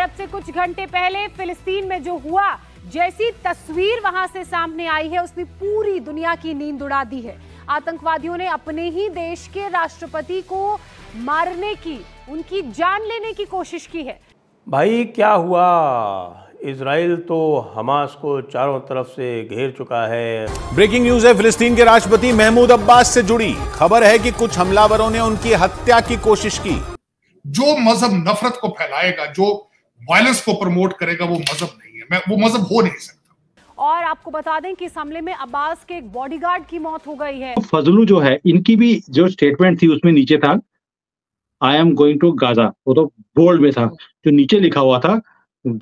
तब से कुछ घंटे पहले फिलिस्तीन में जो हुआ जैसी तस्वीर वहां से सामने आई है उसने पूरी दुनिया की नींद उड़ा दी है आतंकवादियों ने अपने ही देश के राष्ट्रपति को मारने की उनकी जान लेने की कोशिश की है भाई क्या हुआ इसराइल तो हमास को चारों तरफ से घेर चुका है ब्रेकिंग न्यूज है फिलिस्तीन के राष्ट्रपति महमूद अब्बास से जुड़ी खबर है कि कुछ हमलावरों ने उनकी हत्या की कोशिश की जो मजहब नफरत को फैलाएगा जो वायलेंस को प्रमोट करेगा वो मजहब नहीं है मैं वो मजहब हो नहीं सकता और आपको बता दें कि इस हमले में अब्बास के एक बॉडीगार्ड की मौत हो गई है तो फजलू जो है इनकी भी जो स्टेटमेंट थी उसमें नीचे था I am going to Gaza वो तो बोल्ड में था जो नीचे लिखा हुआ था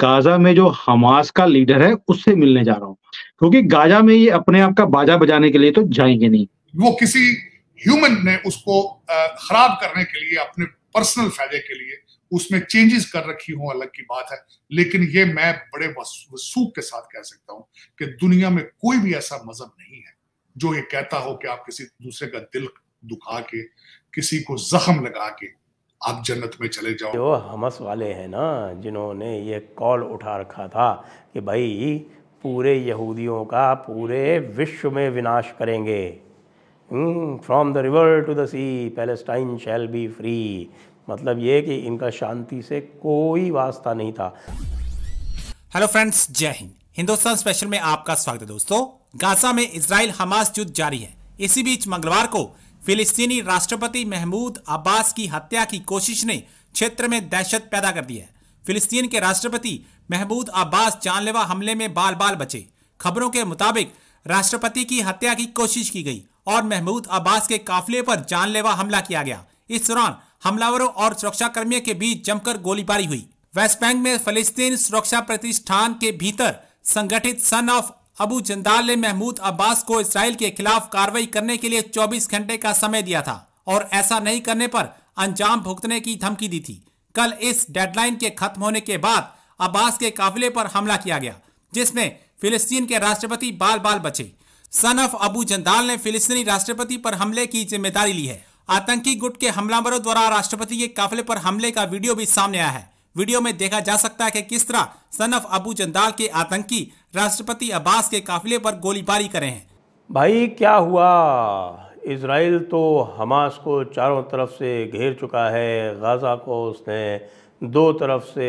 गाजा में जो हमास का लीडर है उससे मिलने जा रहा हूँ क्योंकि गाजा में ये अपने आप का बाजा बजाने के लिए तो जाएंगे नहीं वो किसी ह्यूमन ने उसको खराब करने के लिए अपने पर्सनल फायदे के लिए उसमें चेंजेस कर रखी हो अलग की बात है लेकिन ये मैं बड़े वसूख के साथ कह सकता हूं कि दुनिया में कोई भी ऐसा मजहब नहीं है जो ये कहता हो कि आप किसी दूसरे का दिल दुखा के किसी को जख्म लगा के आप जन्नत में चले जाओ जो हमस वाले हैं ना जिन्होंने ये कॉल उठा रखा था कि भाई पूरे यहूदियों का पूरे विश्व में विनाश करेंगे from the river to the sea Palestine shall be free मतलब ये कि इनका शांति से कोई वास्ता नहीं था हेलो फ्रेंड्स जय हिंद हिंदुस्तान स्पेशल में आपका स्वागत है दोस्तों गाजा में इसराइल हमास युद्ध जारी है इसी बीच मंगलवार को फिलिस्तीनी राष्ट्रपति महमूद अब्बास की हत्या की कोशिश ने क्षेत्र में दहशत पैदा कर दी है फिलिस्तीन के राष्ट्रपति महमूद अब्बास जानलेवा हमले में बाल बाल बचे खबरों के मुताबिक राष्ट्रपति की हत्या की कोशिश की गई और महमूद अब्बास के काफिले पर जानलेवा हमला किया गया इस दौरान हमलावरों और सुरक्षाकर्मियों के बीच जमकर गोलीबारी हुई वेस्ट बैंक में फलिस्तीन सुरक्षा प्रतिष्ठान के भीतर संगठित सन ऑफ अबू जंदाल ने महमूद अब्बास को इसराइल के खिलाफ कार्रवाई करने के लिए 24 घंटे का समय दिया था और ऐसा नहीं करने पर अंजाम भुगतने की धमकी दी थी कल इस डेडलाइन के खत्म होने के बाद अब्बास के काफिले पर हमला किया गया जिसमें फिलिस्तीन के राष्ट्रपति बाल बाल बचे सन ऑफ अबू जंदाल ने फिलिस्तीनी राष्ट्रपति पर हमले की जिम्मेदारी ली है आतंकी गुट के हमलावरों द्वारा राष्ट्रपति के काफिले पर हमले का वीडियो भी सामने आया है वीडियो में देखा जा सकता है कि किस तरह सनफ अबू जंदाल के आतंकी राष्ट्रपति अब्बास के काफिले पर गोलीबारी करे हैं भाई क्या हुआ इसराइल तो हमास को चारों तरफ से घेर चुका है गाज़ा को उसने दो तरफ से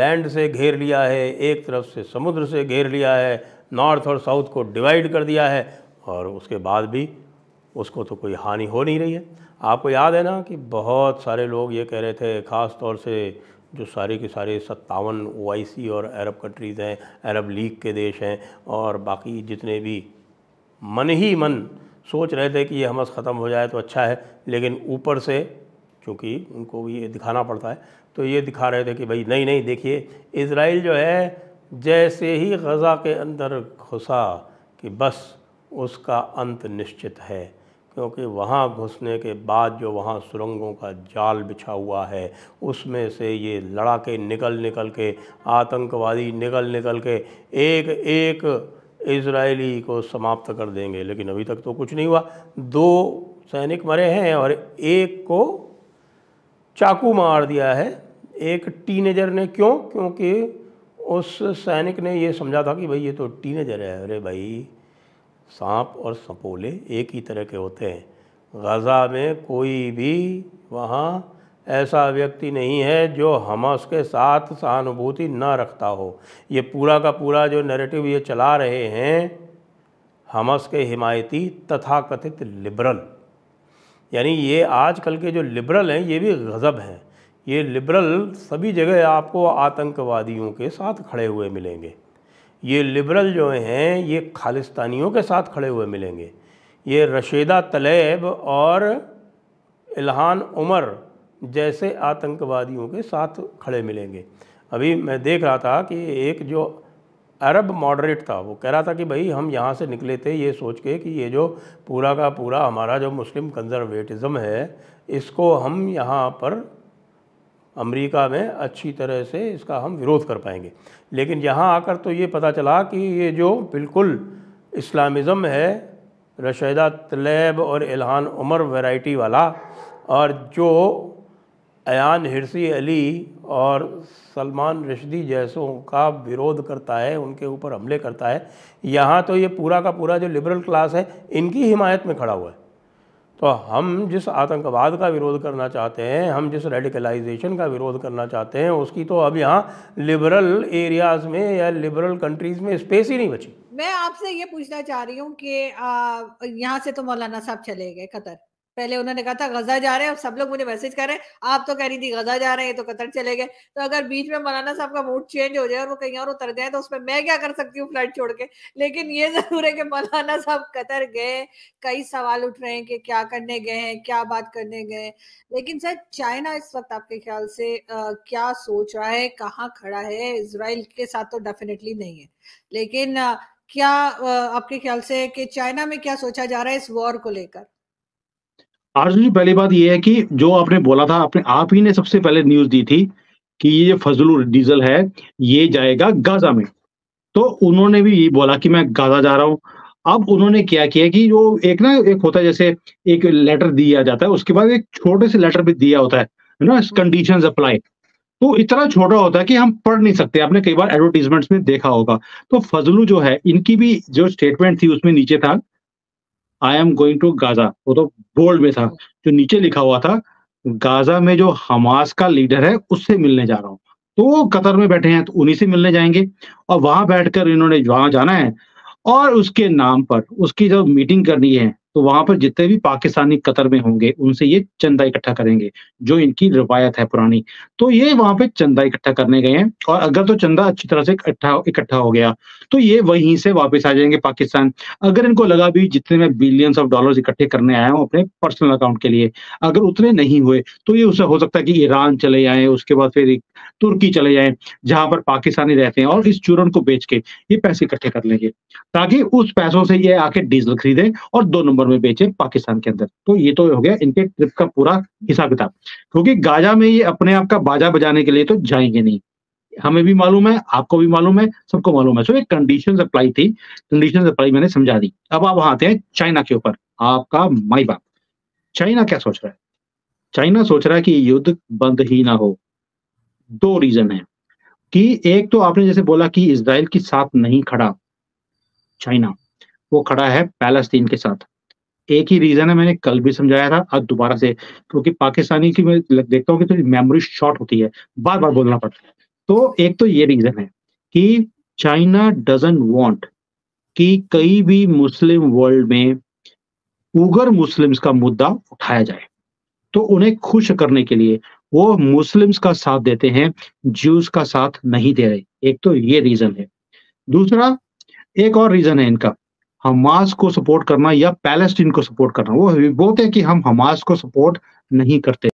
लैंड से घेर लिया है एक तरफ से समुद्र से घेर लिया है नॉर्थ और साउथ को डिवाइड कर दिया है और उसके बाद भी उसको तो कोई हानि हो नहीं रही है आपको याद है ना कि बहुत सारे लोग ये कह रहे थे ख़ास तौर से जो सारे के सारे सत्तावन ओ और अरब कंट्रीज़ हैं अरब लीग के देश हैं और बाकी जितने भी मन ही मन सोच रहे थे कि ये हमस ख़त्म हो जाए तो अच्छा है लेकिन ऊपर से क्योंकि उनको भी ये दिखाना पड़ता है तो ये दिखा रहे थे कि भाई नहीं नहीं देखिए इसराइल जो है जैसे ही गज़ा के अंदर घुसा कि बस उसका अंत निश्चित है क्योंकि वहाँ घुसने के बाद जो वहाँ सुरंगों का जाल बिछा हुआ है उसमें से ये लड़ाके निकल निकल के आतंकवादी निकल निकल के एक एक इसराइली को समाप्त कर देंगे लेकिन अभी तक तो कुछ नहीं हुआ दो सैनिक मरे हैं और एक को चाकू मार दिया है एक टीनेजर ने क्यों क्योंकि उस सैनिक ने ये समझा था कि भाई ये तो टीनेजर है अरे भाई सांप और सपोले एक ही तरह के होते हैं गज़ा में कोई भी वहाँ ऐसा व्यक्ति नहीं है जो हम उसके साथ सहानुभूति ना रखता हो ये पूरा का पूरा जो नैरेटिव ये चला रहे हैं हमस के हिमायती तथाकथित लिबरल यानी ये आजकल के जो लिबरल हैं ये भी गज़ब हैं ये लिबरल सभी जगह आपको आतंकवादियों के साथ खड़े हुए मिलेंगे ये लिबरल जो हैं ये खालिस्तानियों के साथ खड़े हुए मिलेंगे ये रशीदा तलेब और इल्हान उमर जैसे आतंकवादियों के साथ खड़े मिलेंगे अभी मैं देख रहा था कि एक जो अरब मॉडरेट था वो कह रहा था कि भाई हम यहाँ से निकले थे ये सोच के कि ये जो पूरा का पूरा हमारा जो मुस्लिम कंजर्वेटिज़म है इसको हम यहाँ पर अमेरिका में अच्छी तरह से इसका हम विरोध कर पाएंगे लेकिन यहाँ आकर तो ये पता चला कि ये जो बिल्कुल इस्लामिज़म है रशैदा तलेब और इल्हान उमर वैरायटी वाला और जो अयान हिरसी अली और सलमान रशदी जैसों का विरोध करता है उनके ऊपर हमले करता है यहाँ तो ये पूरा का पूरा जो लिबरल क्लास है इनकी हिमायत में खड़ा हुआ है तो हम जिस आतंकवाद का विरोध करना चाहते हैं हम जिस रेडिकलाइजेशन का विरोध करना चाहते हैं उसकी तो अब यहाँ लिबरल एरियाज में या लिबरल कंट्रीज में स्पेस ही नहीं बची मैं आपसे ये पूछना चाह रही हूँ कि यहाँ से तो मौलाना साहब चले गए कतर पहले उन्होंने कहा था गजा जा रहे हैं सब लोग मुझे मैसेज कर रहे हैं आप तो कह रही थी गजा जा रहे हैं तो कतर चले गए तो अगर बीच में मौलाना साहब का मूड चेंज हो जाए और वो कहीं और उतर जाए तो उसमें मैं क्या कर सकती हूँ फ्लाइट छोड़ के लेकिन ये जरूर है कि मौलाना साहब कतर गए कई सवाल उठ रहे हैं कि क्या करने गए हैं क्या बात करने गए लेकिन सर चाइना इस वक्त आपके ख्याल से आ, क्या सोच रहा है कहाँ खड़ा है इसराइल के साथ तो डेफिनेटली नहीं है लेकिन क्या आपके ख्याल से कि चाइना में क्या सोचा जा रहा है इस वॉर को लेकर आर्जन तो जी पहली बात यह है कि जो आपने बोला था आपने आप ही ने सबसे पहले न्यूज दी थी कि ये फजलू डीजल है ये जाएगा गाजा में तो उन्होंने भी ये बोला कि मैं गाजा जा रहा हूँ अब उन्होंने क्या किया कि जो एक ना एक होता है जैसे एक लेटर दिया जाता है उसके बाद एक छोटे से लेटर भी दिया होता है ना कंडीशन अप्लाई तो इतना छोटा होता है कि हम पढ़ नहीं सकते आपने कई बार एडवर्टीजमेंट में देखा होगा तो फजलू जो है इनकी भी जो स्टेटमेंट थी उसमें नीचे था I am going to Gaza वो तो बोल्ड में था जो नीचे लिखा हुआ था गाजा में जो हमास का लीडर है उससे मिलने जा रहा हूँ तो वो कतर में बैठे हैं तो उन्हीं से मिलने जाएंगे और वहां बैठकर इन्होंने वहां जाना है और उसके नाम पर उसकी जब मीटिंग करनी है तो वहां पर जितने भी पाकिस्तानी कतर में होंगे उनसे ये चंदा इकट्ठा करेंगे जो इनकी रवायत है पुरानी तो ये वहां पे चंदा इकट्ठा करने गए हैं और अगर तो चंदा अच्छी तरह से इकट्ठा इकट्ठा हो गया तो ये वहीं से वापस आ जाएंगे पाकिस्तान अगर इनको लगा भी जितने मैं बिलियंस ऑफ डॉलर इकट्ठे करने आया हूँ अपने पर्सनल अकाउंट के लिए अगर उतने नहीं हुए तो ये उसे हो सकता है कि ईरान चले जाए उसके बाद फिर तुर्की चले जाए जहां पर पाकिस्तानी रहते हैं और इस चूरन को बेच के ये पैसे इकट्ठे कर लेंगे ताकि उस पैसों से ये आके डीजल खरीदे और दो नंबर में बेचे पाकिस्तान के अंदर तो ये तो हो गया इनके ट्रिप का पूरा हिसाब किताब क्योंकि गाजा में ये अपने आप का बाजा बजाने के लिए तो जाएंगे नहीं हमें भी मालूम है आपको भी मालूम है सबको मालूम है सो एक कंडीशन अप्लाई थी कंडीशन अप्लाई मैंने समझा दी अब आप वहां आते हैं चाइना के ऊपर आपका माई बाप चाइना क्या सोच रहा है चाइना सोच रहा है कि युद्ध बंद ही ना हो दो रीजन है कि एक तो आपने जैसे बोला कि इसराइल के साथ नहीं खड़ा चाइना वो खड़ा है पैलेस्तीन के साथ एक ही रीजन है मैंने कल भी समझाया था आज दोबारा से क्योंकि तो पाकिस्तानी की मैं देखता हूँ कि थोड़ी तो मेमोरी शॉर्ट होती है बार बार बोलना पड़ता है तो एक तो ये रीजन है कि चाइना डजेंट वांट कि कई भी मुस्लिम वर्ल्ड में उगर मुस्लिम्स का मुद्दा उठाया जाए तो उन्हें खुश करने के लिए वो मुस्लिम्स का साथ देते हैं ज्यूज का साथ नहीं दे रहे एक तो ये रीजन है दूसरा एक और रीजन है इनका हमास को सपोर्ट करना या पैलेस्टीन को सपोर्ट करना वो बोलते हैं कि हम हमास को सपोर्ट नहीं करते